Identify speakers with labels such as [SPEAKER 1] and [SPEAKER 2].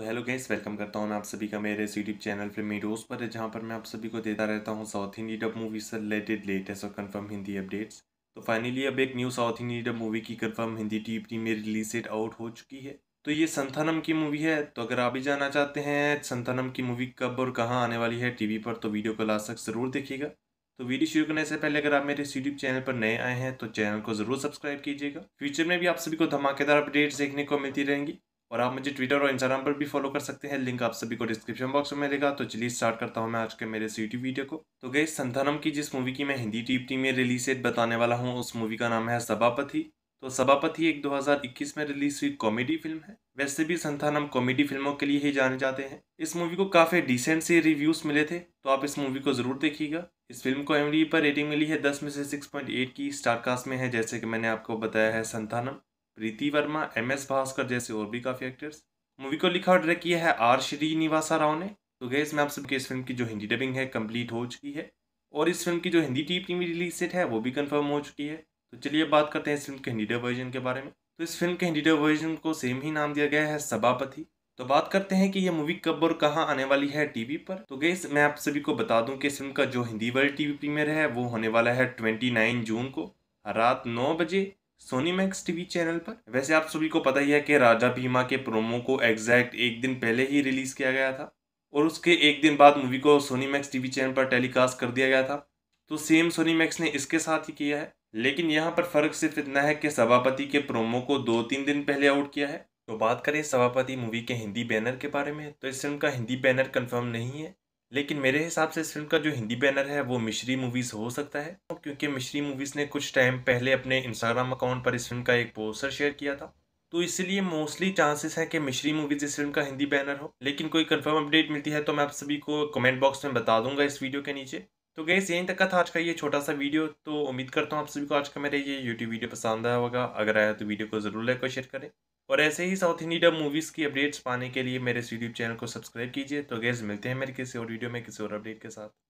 [SPEAKER 1] तो hello guys welcome करता हूँ मैं आप सभी का मेरे यूट्यूब चैनल फिल्मी डोज पर जहाँ पर मैं आप सभी को देता रहता हूँ साउथ इंडी डब मूवी से रिलेटेड लेटेस्ट और कंफर्म हिंदी अपडेट्स तो फाइनली अब एक new south Indian dub movie की कंफर्म हिंदी टी में रिलीज डेट आउट हो चुकी है तो ये संथानम की मूवी है तो अगर आप भी जाना चाहते हैं संथानम की मूवी कब और कहाँ आने वाली है टी पर तो वीडियो को लास्ट तक ज़रूर देखिएगा तो वीडियो शुरू करने से पहले अगर आप मेरे यूट्यूब चैनल पर नए आए हैं तो चैनल को ज़रूर सब्सक्राइब कीजिएगा फ्यूचर में भी आप सभी को धमाकेदार अपडेट्स देखने को मिलती रहेंगी और आप मुझे ट्विटर और इंस्टाग्राम पर भी फॉलो कर सकते हैं लिंक आप सभी को डिस्क्रिप्शन बॉक्स में मिलेगा तो चलिए स्टार्ट करता हूँ मैं आज के मेरे इस यूट्यूब वीडियो को तो गई संथानम की जिस मूवी की मैं हिंदी टीप टीम में रिलीज डेट बताने वाला हूँ उस मूवी का नाम है सभापति तो सभापति एक 2021 में रिलीज हुई कॉमेडी फिल्म है वैसे भी संथानम कॉमेडी फिल्मों के लिए ही जाने जाते हैं इस मूवी को काफ़ी डिसेंट से रिव्यूज़ मिले थे तो आप इस मूवी को ज़रूर देखिएगा इस फिल्म को एम पर रेटिंग मिली है दस में से सिक्स पॉइंट एट की स्टारकास्ट में है जैसे कि मैंने आपको बताया है संथानम प्रीति वर्मा एम एस भास्कर जैसे और भी काफ़ी एक्टर्स मूवी को लिखा और डायरेक्ट किया है आर श्रीनिवासा राव ने तो गए इसमें आप सबके इस फिल्म की जो हिंदी डबिंग है कंप्लीट हो चुकी है और इस फिल्म की जो हिंदी टीप की रिलीज सेट है वो भी कंफर्म हो चुकी है तो चलिए बात करते हैं इस फिल्म के हिंदी डब वर्जन के बारे में तो इस फिल्म के हिंदी डब वर्जन को सेम ही नाम दिया गया है सभापति तो बात करते हैं कि ये मूवी कब और कहाँ आने वाली है टीवी पर तो गैस मैं आप सभी को बता दूं कि इस फिल्म का जो हिंदी वर्ल्ड टीवी प्रीमियर है वो होने वाला है 29 जून को रात नौ बजे सोनी मैक्स टीवी चैनल पर वैसे आप सभी को पता ही है कि राजा भीमा के प्रोमो को एग्जैक्ट एक दिन पहले ही रिलीज़ किया गया था और उसके एक दिन बाद मूवी को सोनी मैक्स टीवी चैनल पर टेलीकास्ट कर दिया गया था तो सेम सोनी मैक्स ने इसके साथ ही किया है लेकिन यहाँ पर फ़र्क सिर्फ इतना है कि सभापति के प्रोमो को दो तीन दिन पहले आउट किया है तो बात करें सभापति मूवी के हिंदी बैनर के बारे में तो इस फिल्म का हिंदी बैनर कन्फर्म नहीं है लेकिन मेरे हिसाब से इस फिल्म का जो हिंदी बैनर है वो मिश्री मूवीज़ हो सकता है क्योंकि मिश्री मूवीज़ ने कुछ टाइम पहले अपने इंस्टाग्राम अकाउंट पर इस फिल्म का एक पोस्टर शेयर किया था तो इसलिए मोस्टली चांसेस हैं कि मिश्री मूवीज़ इस फिल्म का हिंदी बैनर हो लेकिन कोई कंफर्म अपडेट मिलती है तो मैं आप सभी को कमेंट बॉक्स में बता दूंगा इस वीडियो के नीचे तो गैस यहीं तक का था आज का ये छोटा सा वीडियो तो उम्मीद करता हूँ आप सभी को आज का मेरा ये यूट्यूब वीडियो पसंद आया होगा अगर आया तो वीडियो को ज़रूर लाइक और शेयर करें और ऐसे ही साउथ इंडिया मूवीज़ की अपडेट्स पाने के लिए मेरे इस यूट्यूब चैनल को सब्सक्राइब कीजिए तो गैस मिलते हैं मेरे किसी और वीडियो में किसी और अपडेट के साथ